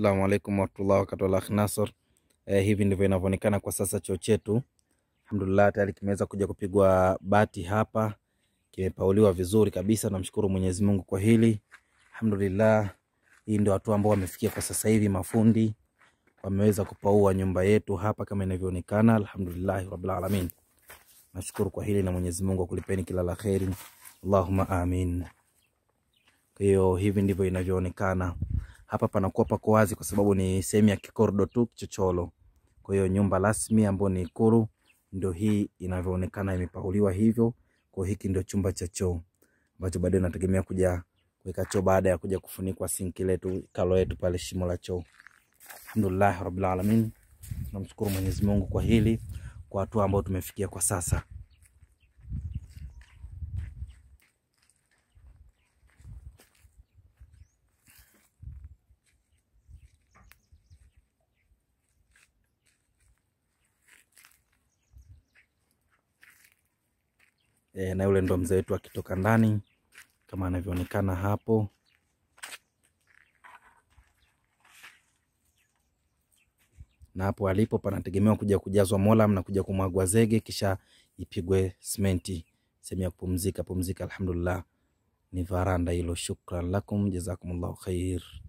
Assalamu alaikum warahmatullahi wabarakatuh. Al Nasr. Eh, hivi ndivyo inavyoonekana kwa sasa choo chetu. Alhamdulillah tayari kimeweza kuja kupigwa bati hapa. Kimepauliwa vizuri kabisa, namshukuru Mwenyezi Mungu kwa hili. Alhamdulillah. Hii ndio watu ambao wamefikia kwa sasa hivi, mafundi wameweza kupaua nyumba yetu hapa kama inavyoonekana. Alhamdulillah rabbil alamin. Nashukuru kwa hili na Mwenyezi Mungu akulipeni kila la kheri. Allahumma amin. Kwa hiyo hivi ndivyo inavyoonekana. Hapa panakuwa pako wazi kwa sababu ni sehemu ya kikorido tu kichochoro. Kwa hiyo nyumba rasmi ambayo ni Ikulu ndio hii inavyoonekana, imepauliwa hivyo. Kwa hiki ndio chumba cha choo ambacho baadaye nategemea kuja kuweka choo baada ya kuja kufunikwa sinki letu kalo yetu pale shimo la choo. Alhamdulillah rabbil alamin, tunamshukuru Mwenyezi Mungu kwa hili, kwa hatua ambayo tumefikia kwa sasa. e, na yule ndo mzee wetu akitoka ndani kama anavyoonekana hapo. Na hapo alipo panategemewa kuja kujazwa molam na kuja kumwagwa zege kisha ipigwe simenti, sehemu ya kupumzika pumzika. Alhamdulillah, ni varanda hilo. Shukran lakum, jazakumullahu khair.